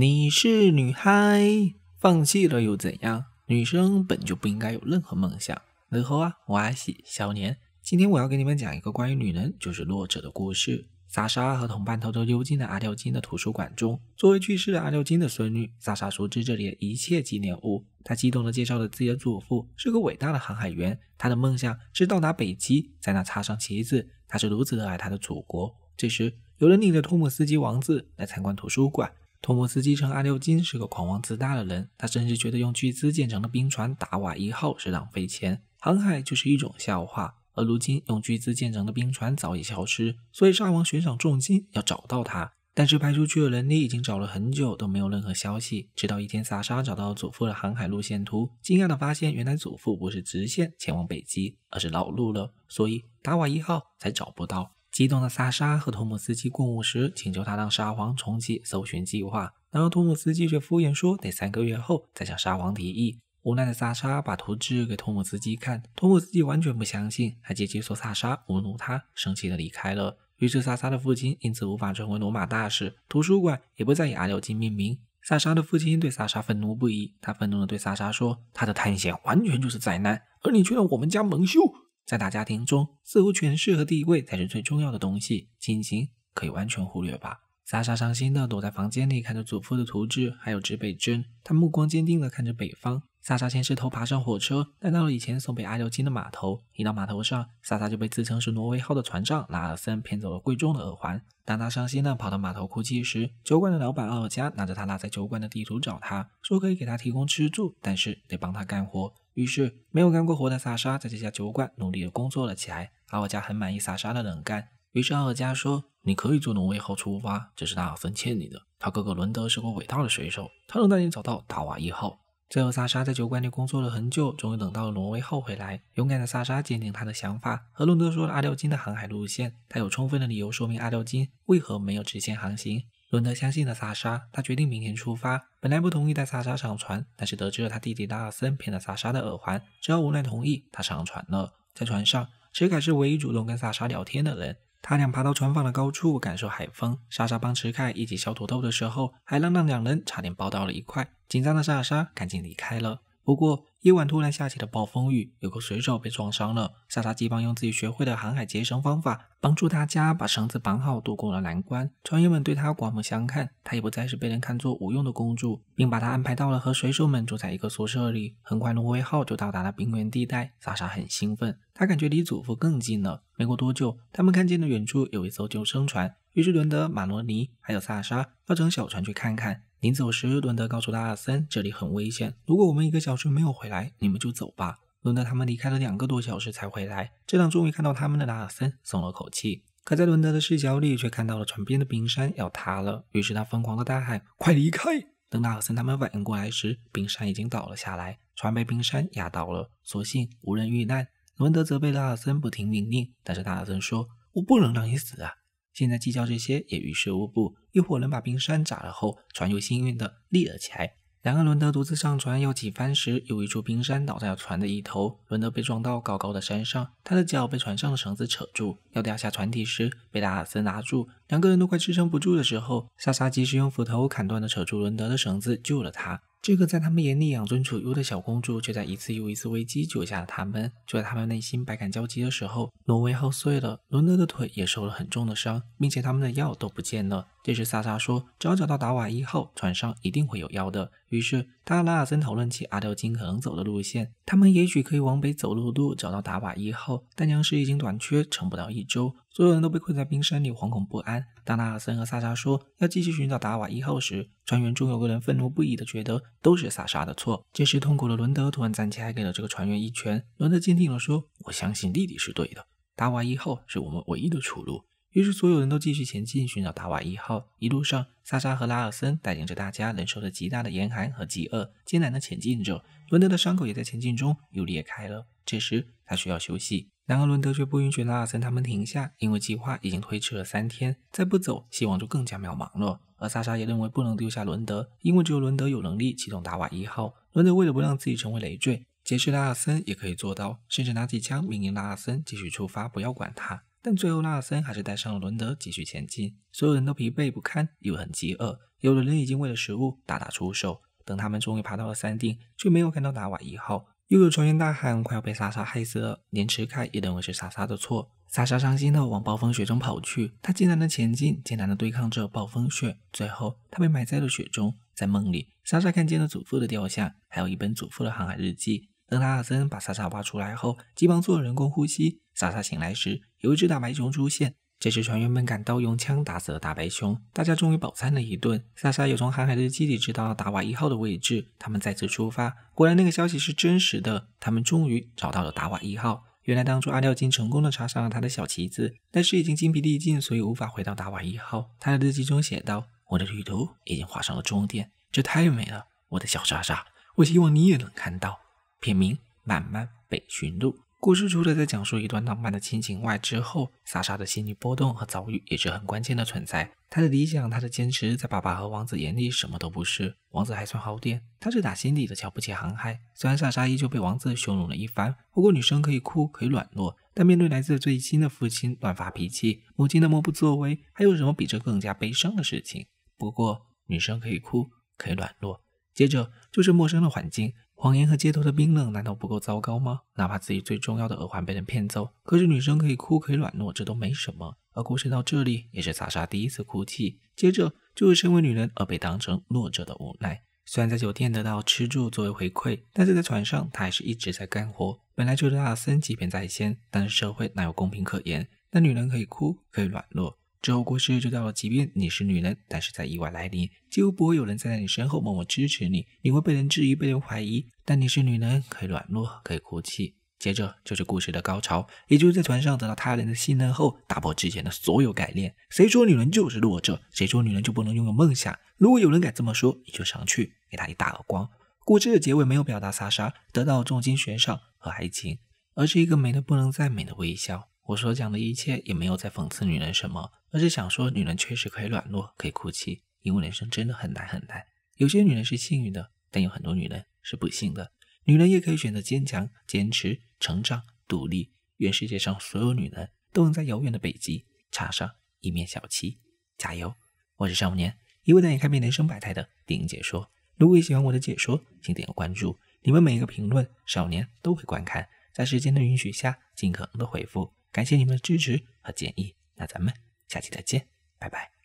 你是女孩，放弃了又怎样？女生本就不应该有任何梦想。你好啊，我爱喜小年。今天我要给你们讲一个关于女人就是弱者的故事。萨莎和同伴偷偷溜进了阿廖金的图书馆中。作为去世的阿廖金的孙女，萨莎熟知这里的一切纪念物。她激动的介绍了自己的祖父是个伟大的航海员，他的梦想是到达北极，在那插上旗子。他是如此热爱他的祖国。这时，有人领着托姆斯基王子来参观图书馆。托莫斯基称阿廖金是个狂妄自大的人，他甚至觉得用巨资建成的冰船“达瓦一号”是浪费钱，航海就是一种笑话。而如今用巨资建成的冰船早已消失，所以沙王悬赏重金要找到他。但是派出去的人力已经找了很久都没有任何消息。直到一天，萨沙找到了祖父的航海路线图，惊讶地发现，原来祖父不是直线前往北极，而是绕路了，所以“达瓦一号”才找不到。激动的萨沙和托姆斯基共舞时，请求他让沙皇重启搜寻计划，然而托姆斯基却敷衍说得三个月后再向沙皇提议。无奈的萨沙把图纸给托姆斯基看，托姆斯基完全不相信，还借机说萨沙侮辱他，生气的离开了。于是萨沙的父亲因此无法成为罗马大使，图书馆也不再以阿廖金命名。萨沙的父亲对萨沙愤怒不已，他愤怒的对萨沙说：“他的探险完全就是灾难，而你却让我们家蒙羞。”在大家庭中，似乎权势和地位才是最重要的东西，亲情可以完全忽略吧？莎莎伤心地躲在房间里，看着祖父的图纸，还有指北针。她目光坚定地看着北方。莎莎先是偷爬上火车，来到了以前送给阿六金的码头。一到码头上，莎莎就被自称是“挪威号”的船长拉尔森骗走了贵重的耳环。当他伤心地跑到码头哭泣时，酒馆的老板奥尔加拿着他落在酒馆的地图找他，说可以给他提供吃住，但是得帮他干活。于是，没有干过活的萨莎在这家酒馆努力的工作了起来。阿尔加很满意萨莎的能干，于是阿尔加说：“你可以做挪威号出发，这是达尔芬欠你的。他哥哥伦德是个伟大的水手，他能带你找到达瓦一号。”最后，萨莎在酒馆里工作了很久，终于等到了挪威号回来。勇敢的萨莎坚定他的想法，和伦德说了阿廖金的航海路线。他有充分的理由说明阿廖金为何没有直线航行。伦德相信了萨莎，他决定明天出发。本来不同意带萨莎上船，但是得知了他弟弟拉尔森骗了萨莎的耳环，只好无奈同意。他上船了。在船上，池凯是唯一主动跟萨莎聊天的人。他俩爬到船房的高处，感受海风。莎莎帮池凯一起削土豆的时候，海浪让两人差点抱到了一块。紧张的萨莎赶紧离开了。不过，夜晚突然下起了暴风雨，有个水手被撞伤了。萨莎急忙用自己学会的航海结绳方法，帮助大家把绳子绑好，度过了难关。船员们对他刮目相看，他也不再是被人看作无用的公主，并把他安排到了和水手们住在一个宿舍里。很快，挪威号就到达了冰原地带，萨莎很兴奋，他感觉离祖父更近了。没过多久，他们看见了远处有一艘救生船，于是伦德、马罗尼还有萨莎要乘小船去看看。临走时，伦德告诉拉尔森：“这里很危险，如果我们一个小时没有回来，你们就走吧。”伦德他们离开了两个多小时才回来，这让终于看到他们的拉尔森松了口气。可在伦德的视角里，却看到了船边的冰山要塌了，于是他疯狂的大喊：“快离开！”等拉尔森他们反应过来时，冰山已经倒了下来，船被冰山压倒了，所幸无人遇难。伦德责备拉尔森不停命令，但是拉尔森说：“我不能让你死啊！”现在计较这些也于事无补。一伙人把冰山砸了后，船又幸运的立了起来。两个伦德独自上船要起帆时，有一处冰山倒在了船的一头，伦德被撞到高高的山上，他的脚被船上的绳子扯住，要掉下船体时被达尔斯拉住。两个人都快支撑不住的时候，莎莎及时用斧头砍断了扯住伦德的绳子，救了他。这个在他们眼里养尊处优的小公主，却在一次又一次危机救下了他们。就在他们内心百感交集的时候，挪威号碎了，伦德的腿也受了很重的伤，并且他们的药都不见了。这时，萨莎说：“只要找到达瓦一号，船上一定会有药的。”于是，他和拉尔森讨论起阿廖金可能走的路线。他们也许可以往北走陆路找到达瓦一号，但粮食已经短缺，撑不到一周。所有人都被困在冰山里，惶恐不安。当纳尔森和萨莎说要继续寻找达瓦一号时，船员中有个人愤怒不已，的觉得都是萨莎的错。这时，痛苦的伦德突然站起来，给了这个船员一拳。伦德坚定地说：“我相信弟弟是对的，达瓦一号是我们唯一的出路。”于是，所有人都继续前进，寻找达瓦一号。一路上，萨沙和拉尔森带领着大家，忍受着极大的严寒和饥饿，艰难地前进着。伦德的伤口也在前进中又裂开了，这时他需要休息。然而，伦德却不允许拉尔森他们停下，因为计划已经推迟了三天，再不走，希望就更加渺茫了。而萨沙也认为不能丢下伦德，因为只有伦德有能力启动达瓦一号。伦德为了不让自己成为累赘，解释拉尔森也可以做到，甚至拿起枪命令拉尔森继续出发，不要管他。但最后，拉尔森还是带上了伦德继续前进。所有人都疲惫不堪，又很饥饿，有的人已经为了食物大打出手。等他们终于爬到了山顶，却没有看到达瓦一号。又有船员大喊，快要被莎莎害死了，连池凯也认为是莎莎的错。莎莎伤心地往暴风雪中跑去，她艰难地前进，艰难地对抗着暴风雪。最后，她被埋在了雪中。在梦里，莎莎看见了祖父的雕像，还有一本祖父的航海日记。等拉尔森把莎莎挖出来后，急忙做人工呼吸。萨萨醒来时，有一只大白熊出现。这时，船员们赶到，用枪打死了大白熊。大家终于饱餐了一顿。萨萨又从航海日记里知道达瓦一号的位置，他们再次出发。果然，那个消息是真实的。他们终于找到了达瓦一号。原来，当初阿廖金成功的插上了他的小旗子，但是已经筋疲力尽，所以无法回到达瓦一号。他的日记中写道：“我的旅途已经画上了终点，这太美了，我的小莎莎。我希望你也能看到。”片名：慢慢北巡路。故事除了在讲述一段浪漫的亲情外，之后，萨莎的心理波动和遭遇也是很关键的存在。她的理想，她的坚持，在爸爸和王子眼里什么都不是。王子还算好点，他是打心底的瞧不起航海。虽然萨莎依旧被王子羞辱了一番，不过女生可以哭，可以软弱。但面对来自最亲的父亲乱发脾气，母亲的默不作为，还有什么比这更加悲伤的事情？不过女生可以哭，可以软弱。接着就是陌生的环境。谎言和街头的冰冷难道不够糟糕吗？哪怕自己最重要的耳环被人骗走，可是女生可以哭，可以软弱，这都没什么。而故事到这里，也是萨莎第一次哭泣。接着就是身为女人而被当成弱者的无奈。虽然在酒店得到吃住作为回馈，但是在船上，她还是一直在干活。本来就是亚森欺骗在先，但是社会哪有公平可言？那女人可以哭，可以软弱。之后故事就到了，即便你是女人，但是在意外来临，几乎不会有人站在你身后默默支持你，你会被人质疑、被人怀疑。但你是女人，可以软弱，可以哭泣。接着就是故事的高潮，也就是在船上得到他人的信任后，打破之前的所有改变。谁说女人就是弱者？谁说女人就不能拥有梦想？如果有人敢这么说，你就上去给他一大耳光。故事的结尾没有表达莎莎得到重金悬赏和爱情，而是一个美的不能再美的微笑。我所讲的一切也没有在讽刺女人什么，而是想说，女人确实可以软弱，可以哭泣，因为人生真的很难很难。有些女人是幸运的，但有很多女人是不幸的。女人也可以选择坚强、坚持、成长、独立。愿世界上所有女人都能在遥远的北极插上一面小旗，加油！我是少年，一位带你看遍人生百态的电影解说。如果你喜欢我的解说，请点个关注。你们每一个评论，少年都会观看，在时间的允许下，尽可能的回复。感谢你们的支持和建议，那咱们下期再见，拜拜。